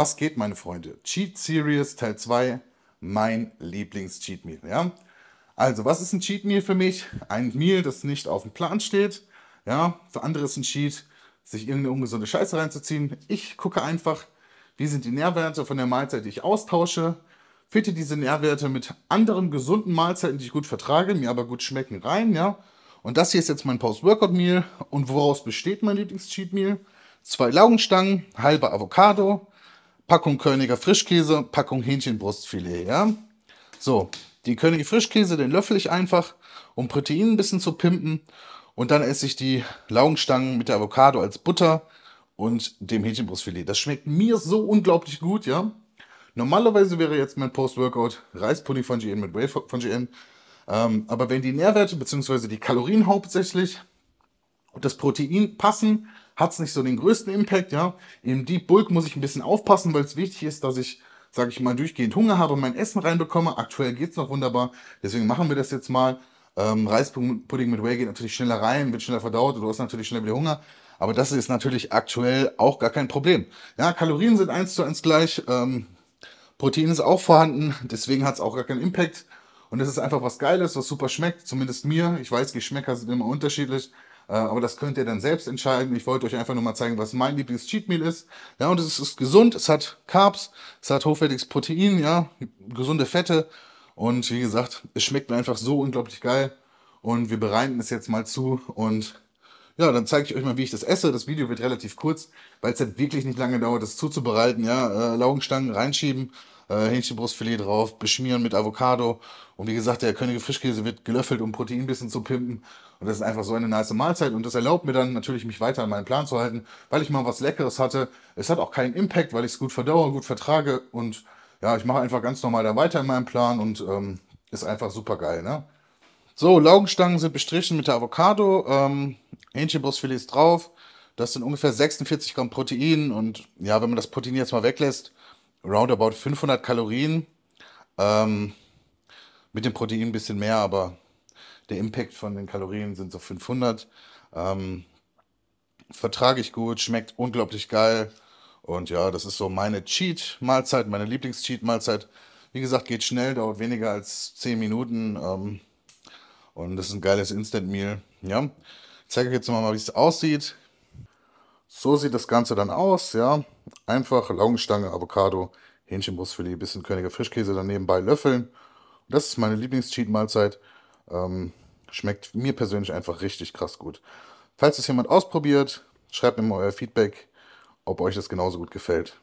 Was geht, meine Freunde? Cheat Series Teil 2, mein Lieblings-Cheat Meal. Ja? Also, was ist ein Cheat Meal für mich? Ein Meal, das nicht auf dem Plan steht. Ja? Für andere ist ein Cheat, sich irgendeine ungesunde Scheiße reinzuziehen. Ich gucke einfach, wie sind die Nährwerte von der Mahlzeit, die ich austausche. Fitte diese Nährwerte mit anderen gesunden Mahlzeiten, die ich gut vertrage, mir aber gut schmecken, rein. Ja? Und das hier ist jetzt mein Post-Workout-Meal. Und woraus besteht mein Lieblings-Cheat-Meal? Zwei Laugenstangen, halbe Avocado, Packung Körniger Frischkäse, Packung Hähnchenbrustfilet. Ja? So, die Körniger Frischkäse, den löffel ich einfach, um Protein ein bisschen zu pimpen. Und dann esse ich die Laugenstangen mit der Avocado als Butter und dem Hähnchenbrustfilet. Das schmeckt mir so unglaublich gut, ja. Normalerweise wäre jetzt mein Post-Workout Reispulli von GN mit Whey von GN. Ähm, aber wenn die Nährwerte bzw. die Kalorien hauptsächlich und das Protein passen, hat es nicht so den größten Impact, ja. Im Deep Bulk muss ich ein bisschen aufpassen, weil es wichtig ist, dass ich, sage ich mal, durchgehend Hunger habe und mein Essen reinbekomme. Aktuell geht's noch wunderbar, deswegen machen wir das jetzt mal. Ähm, Reispudding mit Whey geht natürlich schneller rein, wird schneller verdaut und du hast natürlich schneller wieder Hunger. Aber das ist natürlich aktuell auch gar kein Problem. Ja, Kalorien sind eins zu eins gleich, ähm, Protein ist auch vorhanden, deswegen hat es auch gar keinen Impact. Und es ist einfach was Geiles, was super schmeckt, zumindest mir. Ich weiß, Geschmäcker sind immer unterschiedlich. Äh, aber das könnt ihr dann selbst entscheiden. Ich wollte euch einfach nur mal zeigen, was mein lieblings Cheatmeal ist. Ja, und es ist gesund, es hat Carbs, es hat hochwertiges Protein, ja, gesunde Fette. Und wie gesagt, es schmeckt mir einfach so unglaublich geil. Und wir bereiten es jetzt mal zu und ja, dann zeige ich euch mal, wie ich das esse. Das Video wird relativ kurz, weil es halt wirklich nicht lange dauert, das zuzubereiten. Ja, äh, Laugenstangen reinschieben, äh, Hähnchenbrustfilet drauf, beschmieren mit Avocado. Und wie gesagt, der Könige Frischkäse wird gelöffelt, um Protein ein bisschen zu pimpen. Und das ist einfach so eine nice Mahlzeit. Und das erlaubt mir dann natürlich, mich weiter an meinen Plan zu halten, weil ich mal was Leckeres hatte. Es hat auch keinen Impact, weil ich es gut verdauere, gut vertrage. Und ja, ich mache einfach ganz normal da weiter in meinem Plan und ähm, ist einfach super geil, ne? So, Laugenstangen sind bestrichen mit der Avocado. Ähm, Hähnchenbrustfilet ist drauf. Das sind ungefähr 46 Gramm Protein. Und ja, wenn man das Protein jetzt mal weglässt, roundabout 500 Kalorien. Ähm, mit dem Protein ein bisschen mehr, aber der Impact von den Kalorien sind so 500. Ähm, vertrage ich gut, schmeckt unglaublich geil. Und ja, das ist so meine Cheat-Mahlzeit, meine Lieblings-Cheat-Mahlzeit. Wie gesagt, geht schnell, dauert weniger als 10 Minuten. Ähm, und das ist ein geiles Instant Meal. Ja, ich zeige euch jetzt mal, wie es aussieht. So sieht das Ganze dann aus, ja. Einfach Laugenstange, Avocado, Hähnchenbrustfilet, bisschen Königer Frischkäse daneben bei Löffeln. Und das ist meine Lieblings-Cheat-Mahlzeit. Ähm, schmeckt mir persönlich einfach richtig krass gut. Falls es jemand ausprobiert, schreibt mir mal euer Feedback, ob euch das genauso gut gefällt.